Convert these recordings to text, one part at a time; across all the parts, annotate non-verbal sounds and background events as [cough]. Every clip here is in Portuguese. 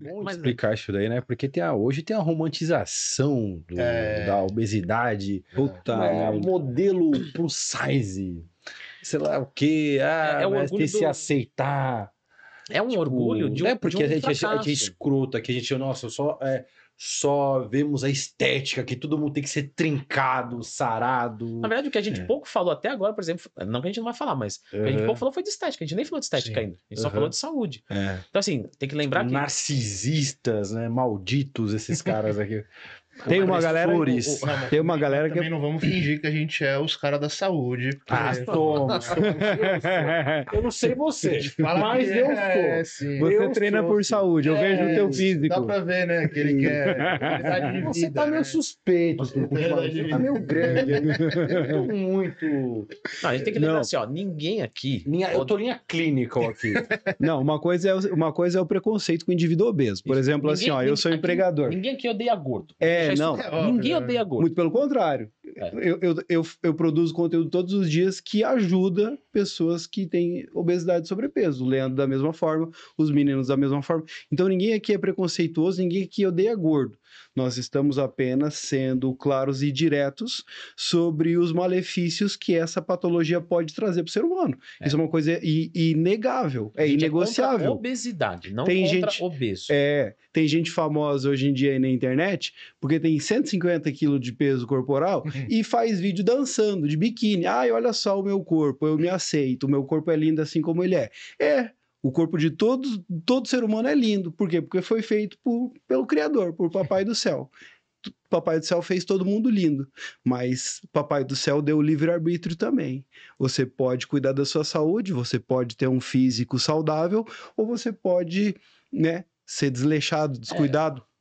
bom explicar isso daí, né? Porque tem a, hoje tem a romantização do, é. da obesidade, puta, é. é. modelo plus size, sei lá o que, ah, é, é mas tem do... se aceitar. É um tipo, orgulho de um. É porque um a, gente, a, é gente, a gente é escroto que a gente, nossa, só, é, só vemos a estética, que todo mundo tem que ser trincado, sarado. Na verdade, o que a gente é. pouco falou até agora, por exemplo, não que a gente não vai falar, mas uhum. o que a gente pouco falou foi de estética, a gente nem falou de estética Sim. ainda, a gente uhum. só falou de saúde. É. Então, assim, tem que tipo, lembrar que. Narcisistas, né? Malditos esses caras aqui. [laughs] Tem uma, galera, tem uma galera que. É- também não vamos fingir que a gente é os caras da saúde. Porque... Ah, somos. [laughs] eu não sei você, mas eu é, sou. sim. Você eu treina sou, por saúde, eu é, vejo o teu físico. Dá pra ver, né? Que ele quer. [laughs] você tá meio né? suspeito. Tá você, tá meio grande. [laughs] eu tô muito. Não, a gente tem que lembrar não. assim, ó. Ninguém aqui. eu tô linha clínica aqui. Não, uma coisa, é, uma coisa é o preconceito com o indivíduo obeso. Por Isso. exemplo, assim, ninguém, assim, ó, eu sou aqui, empregador. Ninguém aqui odeia gordo. É, é, não. É Ninguém né? odeia gordo. Muito pelo contrário. É. Eu, eu, eu, eu, produzo conteúdo todos os dias que ajuda pessoas que têm obesidade e sobrepeso. O Leandro da mesma forma, os meninos da mesma forma. Então ninguém aqui é preconceituoso, ninguém aqui odeia gordo. Nós estamos apenas sendo claros e diretos sobre os malefícios que essa patologia pode trazer para o ser humano. É. Isso é uma coisa inegável, é, é inegociável. É obesidade, não tem gente, obeso. É, tem gente famosa hoje em dia aí na internet porque tem 150 quilos de peso corporal [laughs] e faz vídeo dançando de biquíni. Ai, olha só o meu corpo, eu me aceito, o meu corpo é lindo assim como ele é. É, o corpo de todo, todo ser humano é lindo. Por quê? Porque foi feito por, pelo Criador, por Papai do Céu. Papai do Céu fez todo mundo lindo, mas Papai do Céu deu livre-arbítrio também. Você pode cuidar da sua saúde, você pode ter um físico saudável, ou você pode né, ser desleixado, descuidado. É.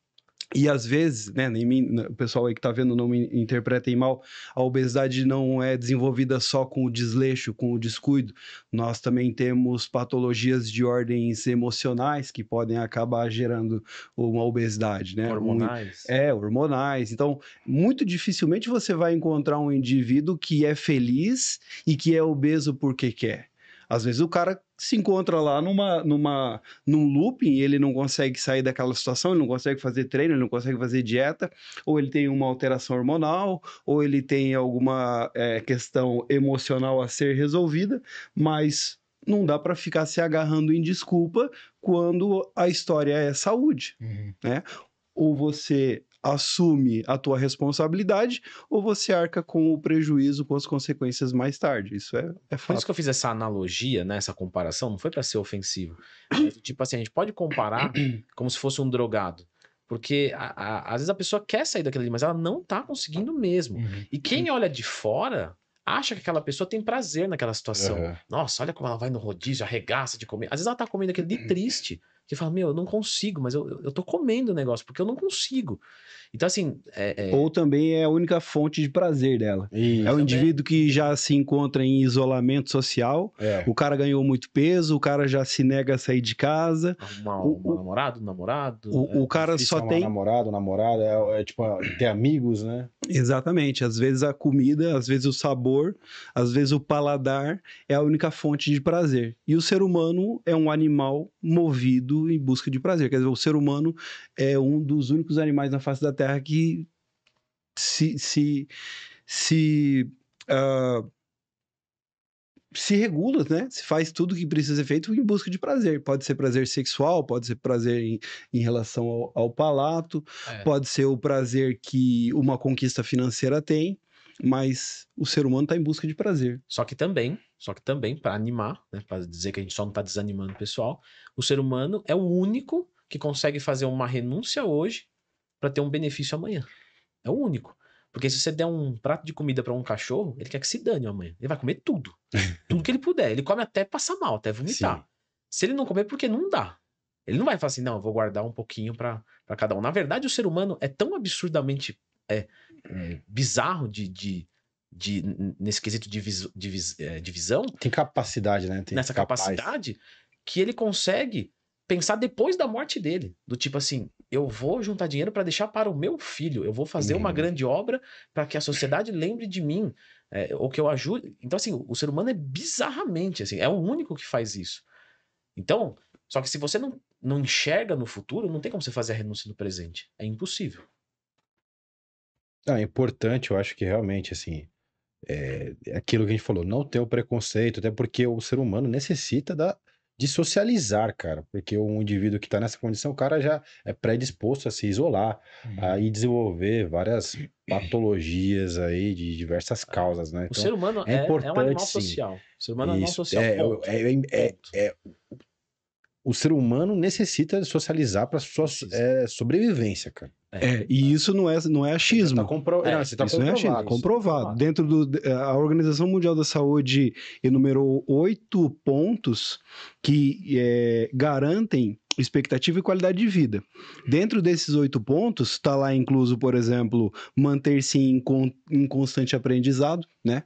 E às vezes, né, né, o pessoal aí que tá vendo não me interpretem mal, a obesidade não é desenvolvida só com o desleixo, com o descuido. Nós também temos patologias de ordens emocionais que podem acabar gerando uma obesidade, né? Hormonais. Um, é, hormonais. Então, muito dificilmente você vai encontrar um indivíduo que é feliz e que é obeso porque quer. Às vezes o cara se encontra lá numa, numa, num looping e ele não consegue sair daquela situação, ele não consegue fazer treino, ele não consegue fazer dieta, ou ele tem uma alteração hormonal, ou ele tem alguma é, questão emocional a ser resolvida, mas não dá para ficar se agarrando em desculpa quando a história é saúde, uhum. né? Ou você assume a tua responsabilidade ou você arca com o prejuízo, com as consequências mais tarde. Isso é, é Por isso que eu fiz essa analogia, né, essa comparação, não foi para ser ofensivo. Mas, tipo assim, a gente pode comparar [clears throat] como se fosse um drogado. Porque a, a, às vezes a pessoa quer sair daquilo ali, mas ela não tá conseguindo mesmo. Uhum. E quem olha de fora acha que aquela pessoa tem prazer naquela situação. Uhum. Nossa, olha como ela vai no rodízio, arregaça de comer. Às vezes ela tá comendo aquilo de triste que fala, meu, eu não consigo, mas eu, eu tô comendo o negócio, porque eu não consigo. Então, assim. É, é... Ou também é a única fonte de prazer dela. Isso, é um indivíduo que já se encontra em isolamento social, é. o cara ganhou muito peso, o cara já se nega a sair de casa. Uma, o, uma namorado, um namorado. O, né? o cara só tem. Namorado, namorada, é, é, tipo ter amigos, né? Exatamente. Às vezes a comida, às vezes o sabor, às vezes o paladar é a única fonte de prazer. E o ser humano é um animal movido em busca de prazer. Quer dizer, o ser humano é um dos únicos animais na face da Terra que se. se, se uh, se regula, né? Se faz tudo que precisa ser feito em busca de prazer. Pode ser prazer sexual, pode ser prazer em, em relação ao, ao palato, é. pode ser o prazer que uma conquista financeira tem. Mas o ser humano está em busca de prazer. Só que também, só que também, para animar, né, para dizer que a gente só não está desanimando o pessoal, o ser humano é o único que consegue fazer uma renúncia hoje para ter um benefício amanhã. É o único. Porque se você der um prato de comida para um cachorro, ele quer que se dane amanhã. Ele vai comer tudo. [laughs] tudo que ele puder. Ele come até passar mal, até vomitar. Sim. Se ele não comer, porque não dá. Ele não vai falar assim, não, eu vou guardar um pouquinho para cada um. Na verdade, o ser humano é tão absurdamente é, hum. é bizarro de, de, de, nesse quesito de, vis, de, vis, é, de visão. Tem capacidade, né? Tem nessa capaz. capacidade que ele consegue pensar depois da morte dele. Do tipo assim, eu vou juntar dinheiro para deixar para o meu filho, eu vou fazer hum. uma uhum. grande obra para que a sociedade lembre de mim, é, ou que eu ajude. Então, assim, o, o ser humano é bizarramente assim, é o único que faz isso. Então, só que se você não, não enxerga no futuro, não tem como você fazer a renúncia no presente. É impossível. Ah, é importante, eu acho que realmente, assim, é, é aquilo que a gente falou, não ter o preconceito, até porque o ser humano necessita da, de socializar, cara, porque um indivíduo que está nessa condição, o cara já é predisposto a se isolar, uhum. a desenvolver várias patologias aí de diversas ah, causas, né? Então, o ser humano é, é, importante, é um animal sim. social. O ser humano é um animal social. É, é, é, é o ser humano necessita socializar para sua é, sobrevivência, cara. É, é, e isso não é, não é tá achismo. Tá compro... é, não, você tá isso comprovado, não é achismo, comprovado. Tá Dentro do é, a Organização Mundial da Saúde enumerou oito pontos que é, garantem expectativa e qualidade de vida. Dentro desses oito pontos, está lá incluso, por exemplo, manter-se em, con em, constante aprendizado, né?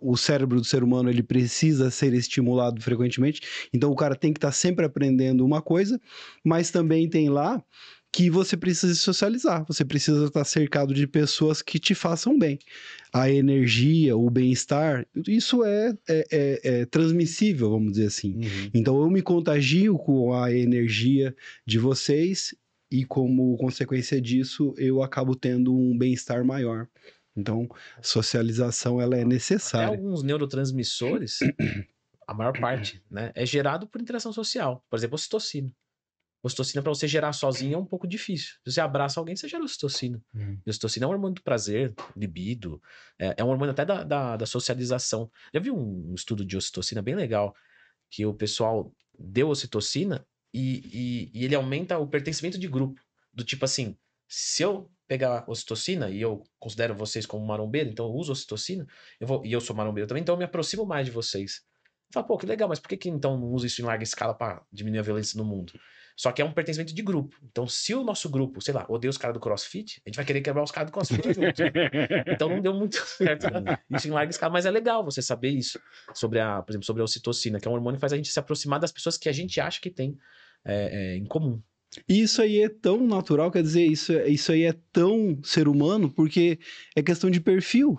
O cérebro do ser humano ele precisa ser estimulado frequentemente, então o cara tem que estar tá sempre aprendendo uma coisa, mas também tem lá que você precisa se socializar, você precisa estar cercado de pessoas que te façam bem. A energia, o bem-estar, isso é, é, é, é, transmissível, vamos dizer assim. Uhum. Então eu me contagio com a energia de vocês e, como consequência disso, eu acabo tendo um bem-estar maior. Então, socialização ela é necessária. Até alguns neurotransmissores, a maior parte, né, é gerado por interação social. Por exemplo, ocitocina. Ocitocina para você gerar sozinho é um pouco difícil. Se você abraça alguém, você gera ocitocina. Uhum. Ocitocina é um hormônio do prazer, libido, é, é um hormônio até da, da, da, socialização. Já vi um, estudo de ocitocina bem legal, que o pessoal deu ocitocina e, e, e ele aumenta o pertencimento de grupo. Do tipo assim, se eu pegar ocitocina e eu considero vocês como marombeiro, então eu uso ocitocina, eu vou, e eu sou marombeiro também, então eu me aproximo mais de vocês. Fala, pô, que legal, mas por que, que então não usa isso em larga escala para diminuir a violência no mundo? Só que é um pertencimento de grupo. Então, se o nosso grupo, sei lá, odeia os caras do CrossFit, a gente vai querer quebrar os caras do CrossFit junto. Né? [laughs] então, não deu muito certo isso em larga escala. Mas é legal você saber isso sobre a, por exemplo, sobre a ocitocina, que é um hormônio que faz a gente se aproximar das pessoas que a gente acha que tem é, é, em comum. E isso aí é tão natural, quer dizer, isso, isso aí é tão ser humano, porque é questão de perfil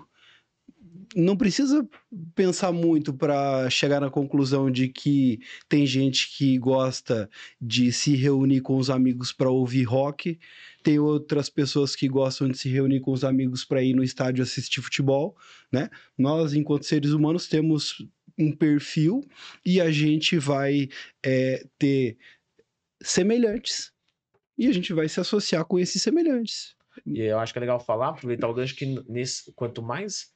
não precisa pensar muito para chegar na conclusão de que tem gente que gosta de se reunir com os amigos para ouvir rock, tem outras pessoas que gostam de se reunir com os amigos para ir no estádio assistir futebol, né? Nós, enquanto seres humanos, temos um perfil e a gente vai é, ter semelhantes e a gente vai se associar com esses semelhantes. E eu acho que é legal falar, aproveitar o gancho que nesse, quanto mais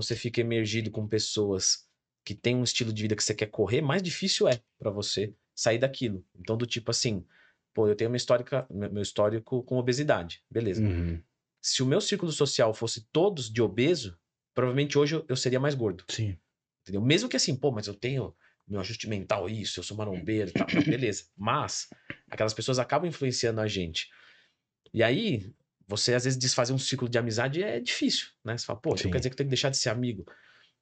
você fica emergido com pessoas que têm um estilo de vida que você quer correr, mais difícil é para você sair daquilo. Então, do tipo assim, pô, eu tenho meu, histórica, meu histórico com obesidade, beleza. Uhum. Se o meu círculo social fosse todos de obeso, provavelmente hoje eu, eu seria mais gordo. Sim. Entendeu? Mesmo que assim, pô, mas eu tenho meu ajuste mental, isso, eu sou marombeiro, tá, beleza. Mas aquelas pessoas acabam influenciando a gente. E aí, você às vezes desfazer um ciclo de amizade é difícil, né? Você fala, pô, eu então quer dizer que eu tenho que deixar de ser amigo.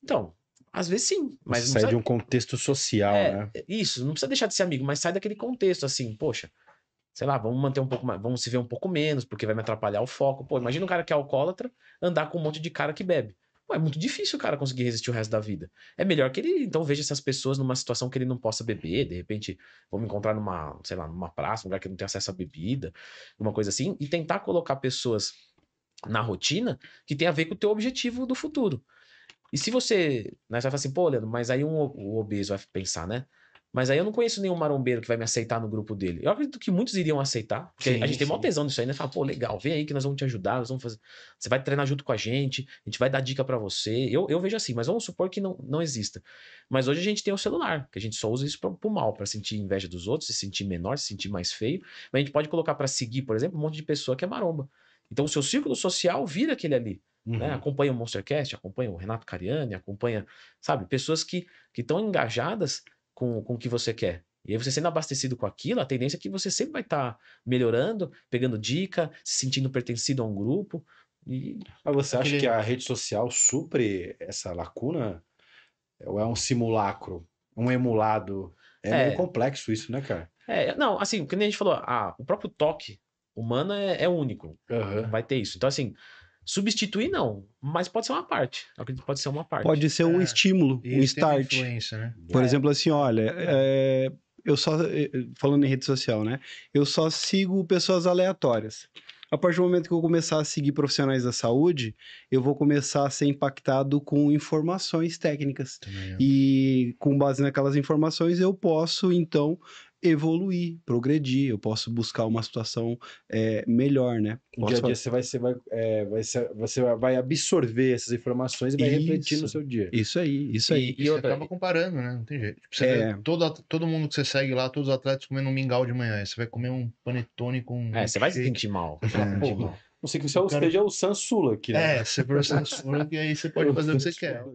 Então, às vezes sim, mas sai precisa... de um contexto social, é, né? É, isso, não precisa deixar de ser amigo, mas sai daquele contexto assim, poxa, sei lá, vamos manter um pouco mais, vamos se ver um pouco menos, porque vai me atrapalhar o foco. Pô, imagina um cara que é alcoólatra andar com um monte de cara que bebe é muito difícil o cara conseguir resistir o resto da vida. É melhor que ele, então, veja essas pessoas numa situação que ele não possa beber, de repente, vou me encontrar numa, sei lá, numa praça, um lugar que não tem acesso à bebida, uma coisa assim, e tentar colocar pessoas na rotina que tem a ver com o teu objetivo do futuro. E se você, né, você vai falar assim, pô, Leandro, mas aí um, o obeso vai pensar, né? Mas aí eu não conheço nenhum marombeiro que vai me aceitar no grupo dele. Eu acredito que muitos iriam aceitar, porque sim, a gente sim. tem maior tesão nisso aí, né? Fala, pô, legal, vem aí que nós vamos te ajudar, nós vamos fazer. Você vai treinar junto com a gente, a gente vai dar dica para você. Eu, eu vejo assim, mas vamos supor que não, não exista. Mas hoje a gente tem o celular, que a gente só usa isso pra, pro mal, para sentir inveja dos outros, se sentir menor, se sentir mais feio. Mas a gente pode colocar para seguir, por exemplo, um monte de pessoa que é maromba. Então o seu círculo social vira aquele ali. Né? Uhum. Né? Acompanha o Monstercast, acompanha o Renato Cariani, acompanha, sabe, pessoas que estão engajadas com, com o que você quer. E aí você sendo abastecido com aquilo, a tendência é que você sempre vai estar tá melhorando, pegando dica, se sentindo pertencido a um grupo. E... Mas você acha que a rede social supre essa lacuna? Ou é um simulacro? Um emulado? É, é... meio complexo isso, né, cara? É, não, assim, que a gente falou, ah, o próprio toque humano é, é único. Uhum. Vai ter isso. Então, assim, Substituir não, mas pode ser uma parte. Eu acredito que pode ser uma parte. Pode ser um é, estímulo, um start. Né? Por é. exemplo, assim, olha, é, é eu só eh, eh, falando em rede social, né? Eu só sigo pessoas aleatórias. A partir do momento que eu começar a seguir profissionais da saúde, eu vou começar a ser impactado com informações técnicas. É. E com base naquelas informações, eu posso, então, evoluir, progredir, eu posso buscar uma situação é, melhor, né? Posso dia a dia você vai, você, vai, é, vai, você vai absorver essas informações e vai isso, refletir no seu dia. Isso aí, isso aí. E, e outra, acaba comparando, né? Não tem jeito. Tipo, é... vê, todo, todo mundo que você segue lá, todos os atletas comendo um mingau de manhã, você vai comer um panetone com... É, você vai se sentir mal. [laughs] É, tipo, Não sei que você cara... esteja o Sansula aqui, né? É, você for o Sansula, e aí você pode [laughs] fazer o que você quer.